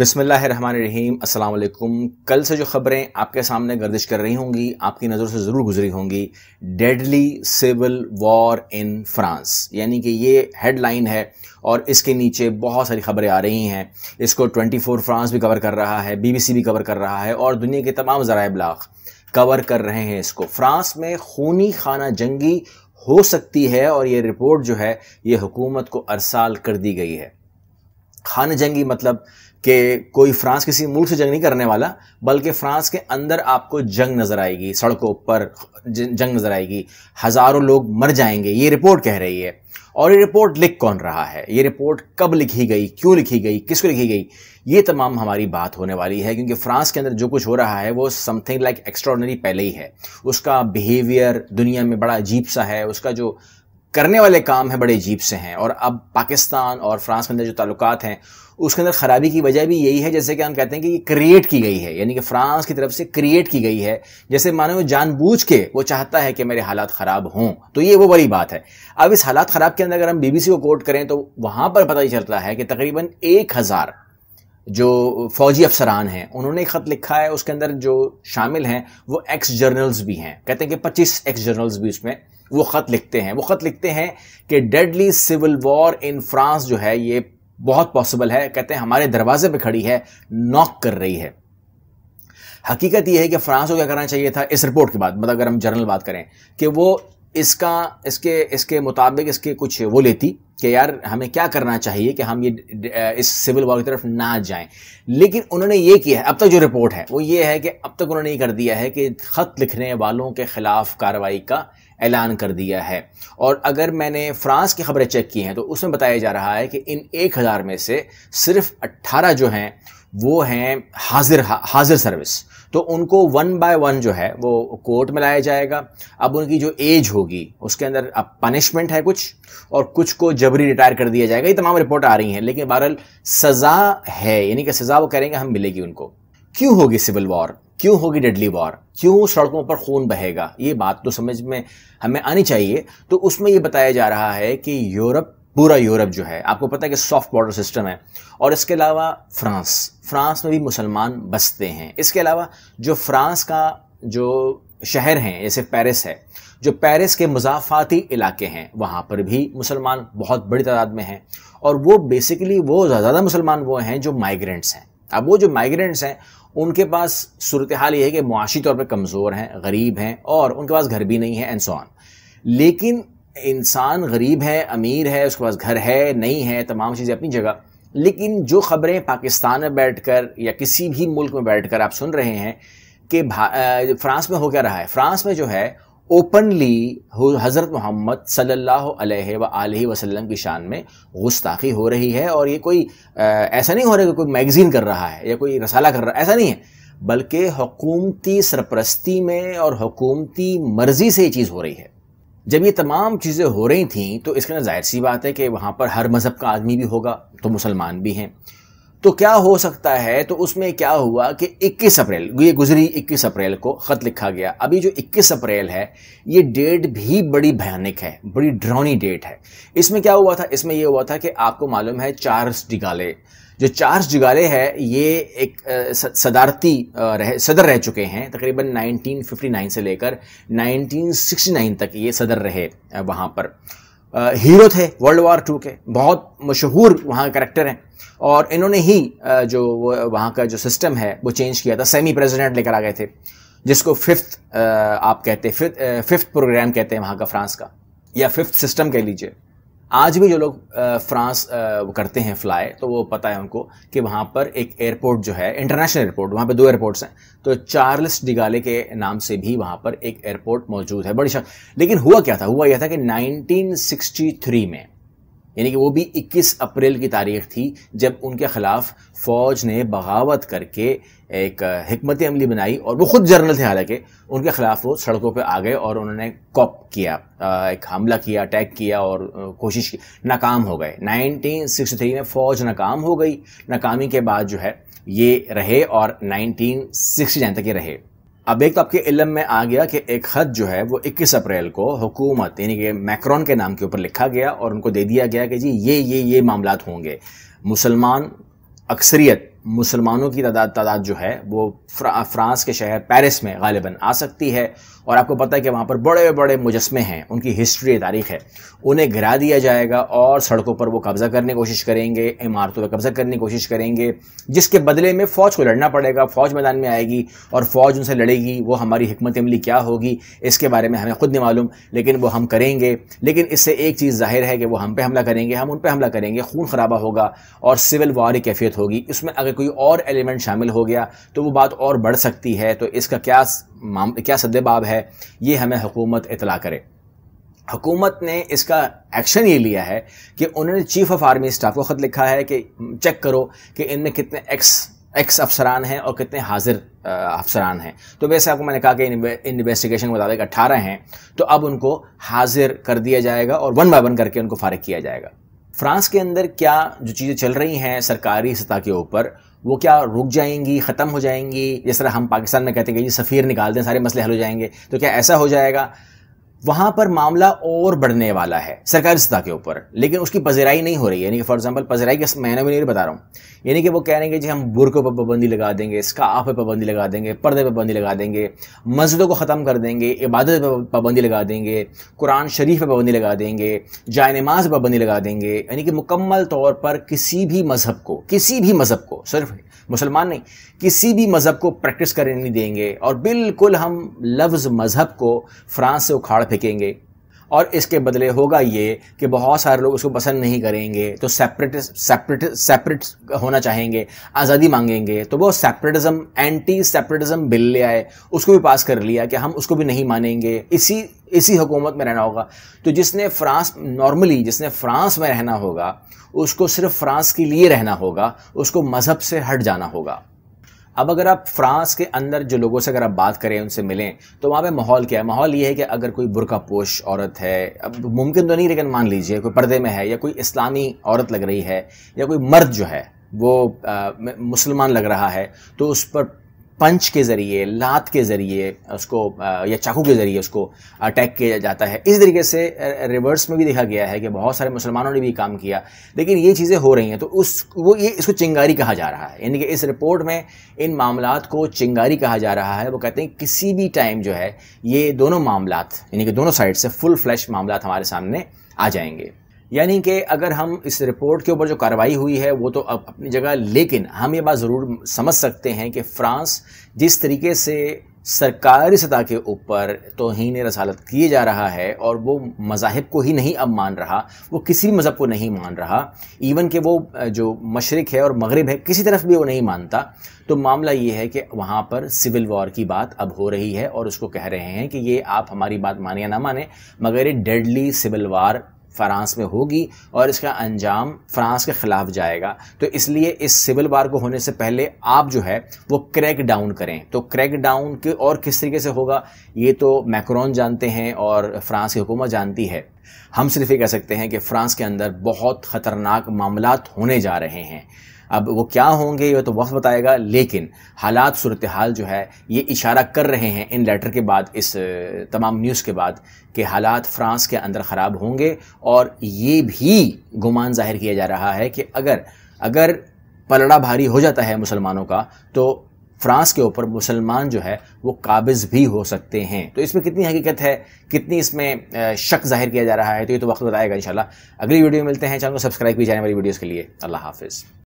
बिसमीम असलकुम कल से जो ख़बरें आपके सामने गर्दिश कर रही होंगी आपकी नज़र से ज़रूर गुजरी होंगी deadly civil war in France यानी कि ये हेडलाइन है और इसके नीचे बहुत सारी खबरें आ रही हैं इसको 24 फ्रांस भी कवर कर रहा है बीबीसी भी कवर कर रहा है और दुनिया के तमाम ज़रा बलाग कवर कर रहे हैं इसको फ्रांस में खूनी खाना जंगी हो सकती है और ये रिपोर्ट जो है ये हुकूमत को अरसाल कर दी गई है खाना जंगी मतलब कि कोई फ्रांस किसी मुल्क से जंग नहीं करने वाला बल्कि फ्रांस के अंदर आपको जंग नज़र आएगी सड़कों पर जंग नज़र आएगी हज़ारों लोग मर जाएंगे ये रिपोर्ट कह रही है और ये रिपोर्ट लिख कौन रहा है ये रिपोर्ट कब लिखी गई क्यों लिखी गई किसको लिखी गई ये तमाम हमारी बात होने वाली है क्योंकि फ्रांस के अंदर जो कुछ हो रहा है वो समथिंग लाइक एक्स्ट्रॉर्डनरी पहले ही है उसका बिहेवियर दुनिया में बड़ा अजीब सा है उसका जो करने वाले काम हैं बड़े अजीब से हैं और अब पाकिस्तान और फ्रांस के अंदर जो ताल्लुक हैं उसके अंदर ख़राबी की वजह भी यही है जैसे कि हम कहते हैं कि ये क्रिएट की गई है यानी कि फ्रांस की तरफ से क्रिएट की गई है जैसे मानो वो जानबूझ के वो चाहता है कि मेरे हालात ख़राब हों तो ये वो बड़ी बात है अब इस हालात ख़राब के अंदर अगर हम बीबीसी को कोट करें तो वहाँ पर पता ही चलता है कि तकरीबन एक हज़ार जो फौजी अफसरान हैं उन्होंने ख़त लिखा है उसके अंदर जो शामिल हैं वो एक्स जर्नल्स भी हैं कहते हैं कि 25 एक्स जर्नल्स भी उसमें वो ख़त लिखते हैं वो ख़त लिखते हैं कि deadly civil war in France जो है ये बहुत पॉसिबल है कहते हैं हमारे दरवाजे पर खड़ी है नॉक कर रही है हकीकत यह है कि फ्रांस को क्या करना चाहिए था इस रिपोर्ट के बाद मतलब अगर हम जर्नल बात करें कि वो इसका इसके इसके मुताबिक इसके कुछ वो लेती कि यार हमें क्या करना चाहिए कि हम ये इस सिविल वॉर की तरफ ना जाएं लेकिन उन्होंने ये किया है अब तक जो रिपोर्ट है वो ये है कि अब तक उन्होंने ये कर दिया है कि ख़त लिखने वालों के ख़िलाफ़ कार्रवाई का ऐलान कर दिया है और अगर मैंने फ्रांस की खबरें चेक की हैं तो उसमें बताया जा रहा है कि इन एक हज़ार में से सिर्फ अट्ठारह जो हैं वो हैं हाजिर हा, हाजिर सर्विस तो उनको वन बाय वन जो है वो कोर्ट में लाया जाएगा अब उनकी जो एज होगी उसके अंदर अब पनिशमेंट है कुछ और कुछ को जबरी रिटायर कर दिया जाएगा ये तमाम रिपोर्ट आ रही हैं लेकिन बहरहाल सज़ा है यानी कि सज़ा वो करेंगे हम मिलेगी उनको क्यों होगी सिविल वॉर क्यों होगी डेडली वॉर क्यों सड़कों पर खून बहेगा ये बात तो समझ में हमें आनी चाहिए तो उसमें ये बताया जा रहा है कि यूरोप पूरा यूरोप जो है आपको पता है कि सॉफ्ट बॉर्डर सिस्टम है और इसके अलावा फ्रांस फ्रांस में भी मुसलमान बसते हैं इसके अलावा जो फ्रांस का जो शहर हैं जैसे पेरिस है जो पेरिस के मुजाफाती इलाके हैं वहाँ पर भी मुसलमान बहुत बड़ी तादाद में हैं और वो बेसिकली वो ज़्यादा मुसलमान वो हैं जो माइग्रेंट्स हैं अब वो जो माइग्रेंट्स हैं उनके पास सूरत हाल ये है कि मुआशी तौर पर कमज़ोर हैं गरीब हैं और उनके पास घर भी नहीं है एंड सो ऑन लेकिन इंसान गरीब है अमीर है उसके पास घर है नहीं है तमाम चीज़ें अपनी जगह लेकिन जो ख़बरें पाकिस्तान में बैठकर या किसी भी मुल्क में बैठकर आप सुन रहे हैं कि फ्रांस में हो क्या रहा है फ्रांस में जो है ओपनली हज़रत मोहम्मद सल्लल्लाहु अलैहि व वसल्लम की शान में गुस्ताखी हो रही है और ये कोई ऐसा नहीं हो रहा है कि कोई मैगज़ीन कर रहा है या कोई रसाला कर रहा है ऐसा नहीं है बल्कि हुकूमती सरपरस्ती में और हुकूमती मर्ज़ी से ये चीज़ हो रही है जब ये तमाम चीज़ें हो रही थी तो इसके अंदर जाहिर सी बात है कि वहाँ पर हर मज़हब का आदमी भी होगा तो मुसलमान भी हैं तो क्या हो सकता है तो उसमें क्या हुआ कि 21 अप्रैल ये गुजरी 21 अप्रैल को ख़त लिखा गया अभी जो 21 अप्रैल है ये डेट भी बड़ी भयानक है बड़ी ड्रोनी डेट है इसमें क्या हुआ था इसमें यह हुआ था कि आपको मालूम है चार्ल्स डिगाले जो चार जुगाले है ये एक सदारती रह सदर रह चुके हैं तकरीबन 1959 से लेकर 1969 तक ये सदर रहे वहाँ पर हीरो थे वर्ल्ड वार टू के बहुत मशहूर वहाँ करेक्टर हैं और इन्होंने ही जो वहाँ का जो सिस्टम है वो चेंज किया था सेमी प्रेसिडेंट लेकर आ गए थे जिसको फिफ्थ आप कहते हैं फिफ्थ प्रोग्राम कहते हैं वहाँ का फ्रांस का या फिफ्थ सिस्टम कह लीजिए आज भी जो लोग फ्रांस करते हैं फ्लाई तो वो पता है उनको कि वहाँ पर एक एयरपोर्ट जो है इंटरनेशनल एयरपोर्ट वहाँ पे दो एयरपोर्ट्स हैं तो चार्ल्स डिगाले के नाम से भी वहाँ पर एक एयरपोर्ट मौजूद है बड़ी शक लेकिन हुआ क्या था हुआ यह था कि 1963 में यानी कि वो भी 21 अप्रैल की तारीख थी जब उनके ख़िलाफ़ फ़ौज ने बगावत करके एक हमत अमली बनाई और वो ख़ुद जर्नल थे हालांकि उनके ख़िलाफ़ वो सड़कों पे आ गए और उन्होंने कॉप किया एक हमला किया अटैक किया और कोशिश की नाकाम हो गए 1963 में फ़ौज नाकाम हो गई नाकामी के बाद जो है ये रहे और सिक्सटी तक ये रहे अब एक तो आपके इलम में आ गया कि एक खत जो है वो 21 अप्रैल को हुकूमत यानी कि मैक्रॉन के नाम के ऊपर लिखा गया और उनको दे दिया गया कि जी ये ये ये मामला होंगे मुसलमान अक्सरियत मुसलमानों की तादाद तादाद जो है वो फ्रा, फ्रांस के शहर पेरिस में गालिबा आ सकती है और आपको पता है कि वहाँ पर बड़े बड़े मुजस्मे हैं उनकी हिस्ट्री तारीख है उन्हें घिरा दिया जाएगा और सड़कों पर वो कब्ज़ा करने की कोशिश करेंगे इमारतों पर कब्ज़ा करने की कोशिश करेंगे जिसके बदले में फ़ौज को लड़ना पड़ेगा फ़ौज मैदान में आएगी और फ़ौज उनसे लड़ेगी वो हमारी हमत अमली क्या होगी इसके बारे में हमें खुद नहीं मालूम लेकिन वो हम करेंगे लेकिन इससे एक चीज़ जाहिर है कि वो हम पे हमला करेंगे हम उन पर हमला करेंगे खून खराबा होगा और सिविल वार की कैफियत होगी इसमें अगर अगर कोई और एलिमेंट शामिल हो गया तो वो बात और बढ़ सकती है तो इसका क्या क्या सदबाब है ये हमें हुकूमत इतला करे हुकूमत ने इसका एक्शन ये लिया है कि उन्होंने चीफ ऑफ आर्मी स्टाफ को ख़त लिखा है कि चेक करो कि इनमें कितने एक्स एक्स अफसरान हैं और कितने हाजिर अफसरान हैं तो वैसे आपको मैंने कहा कि इन्वेस्टिगेशन के मुताबिक अट्ठारह हैं तो अब उनको हाजिर कर दिया जाएगा और वन बाय वन करके उनको फारग किया जाएगा फ्रांस के अंदर क्या जो चीज़ें चल रही हैं सरकारी सतह के ऊपर वो क्या रुक जाएंगी ख़त्म हो जाएंगी जिस तरह हम पाकिस्तान में कहते हैं कि ये सफ़ीर निकाल दें सारे मसले हल हो जाएंगे तो क्या ऐसा हो जाएगा वहां पर मामला और बढ़ने वाला है सरकारी सतह के ऊपर लेकिन उसकी पजेराई नहीं हो रही है यानी कि फॉर एग्जाम्पल पजेराई के मैंने भी नहीं बता रहा हूँ यानी कि वो कह रहे हैं कि हम बुरकों पर पाबंदी लगा देंगे स्काफ पर पाबंदी लगा देंगे पर्दे पर पाबंदी लगा देंगे मस्जिदों को ख़त्म कर देंगे इबादत पर पाबंदी लगा देंगे कुरान शरीफ पर पाबंदी लगा देंगे जाय नमाज पर पाबंदी लगा देंगे यानी कि मुकम्मल तौर पर किसी भी मज़हब को किसी भी मज़हब को सिर्फ मुसलमान नहीं किसी भी मज़हब को प्रैक्टिस करने नहीं देंगे और बिल्कुल हम लफ्ज़ मज़हब को फ्रांस से उखाड़ फेंकेंगे और इसके बदले होगा ये कि बहुत सारे लोग उसको पसंद नहीं करेंगे तो सेपरेट सेपरेट सेपरेट होना चाहेंगे आज़ादी मांगेंगे तो वो सेपरेटिज्म एंटी सेपरेटिज्म बिल ले आए उसको भी पास कर लिया कि हम उसको भी नहीं मानेंगे इसी इसी हुकूमत में रहना होगा तो जिसने फ्रांस नॉर्मली जिसने फ्रांस में रहना होगा उसको सिर्फ फ्रांस के लिए रहना होगा उसको मज़हब से हट जाना होगा अब अगर आप फ्रांस के अंदर जो लोगों से अगर आप बात करें उनसे मिलें तो वहाँ पे माहौल क्या है माहौल ये है कि अगर कोई बुरका पोश औरत है अब मुमकिन तो नहीं लेकिन मान लीजिए कोई पर्दे में है या कोई इस्लामी औरत लग रही है या कोई मर्द जो है वो मुसलमान लग रहा है तो उस पर पंच के ज़रिए लात के ज़रिए उसको या चाकू के ज़रिए उसको अटैक किया जाता है इस तरीके से रिवर्स में भी देखा गया है कि बहुत सारे मुसलमानों ने भी काम किया लेकिन ये चीज़ें हो रही हैं तो उस वो ये इसको चिंगारी कहा जा रहा है यानी कि इस रिपोर्ट में इन मामला को चिंगारी कहा जा रहा है वो कहते हैं किसी भी टाइम जो है ये दोनों मामला यानी कि दोनों साइड से फुल फ्लैश मामला हमारे सामने आ जाएंगे यानी कि अगर हम इस रिपोर्ट के ऊपर जो कार्रवाई हुई है वो तो अब अपनी जगह लेकिन हम ये बात ज़रूर समझ सकते हैं कि फ्रांस जिस तरीके से सरकारी सतह के ऊपर तोहन रसालत किए जा रहा है और वो मजाहब को ही नहीं अब मान रहा वो किसी भी मज़हब को नहीं मान रहा इवन कि वो जो मशरक़ है और मगरब है किसी तरफ भी वो नहीं मानता तो मामला ये है कि वहाँ पर सिविल वॉर की बात अब हो रही है और उसको कह रहे हैं कि ये आप हमारी बात माने या ना माने मगर ये डेडली सिविल वार फ्रांस में होगी और इसका अंजाम फ्रांस के ख़िलाफ़ जाएगा तो इसलिए इस सिविल वार को होने से पहले आप जो है वो क्रैक डाउन करें तो क्रैक डाउन के और किस तरीके से होगा ये तो मैक्रोन जानते हैं और फ्रांस की हुकूमत जानती है हम सिर्फ ये कह सकते हैं कि फ्रांस के अंदर बहुत ख़तरनाक मामला होने जा रहे हैं अब वो क्या होंगे ये तो वक्त बताएगा लेकिन हालात सूरत हाल जो है ये इशारा कर रहे हैं इन लेटर के बाद इस तमाम न्यूज़ के बाद कि हालात फ़्रांस के अंदर ख़राब होंगे और ये भी गुमान जाहिर किया जा रहा है कि अगर अगर पलड़ा भारी हो जाता है मुसलमानों का तो फ्रांस के ऊपर मुसलमान जो है वो काबिज भी हो सकते हैं तो इसमें कितनी हकीकत है कितनी इसमें शक जाहिर किया जा रहा है तो ये तो वक्त बताएगा इंशाल्लाह अगली वीडियो में मिलते हैं चैनल को सब्सक्राइब की जाने वाली वीडियोज़ के लिए अल्लाह हाफिज़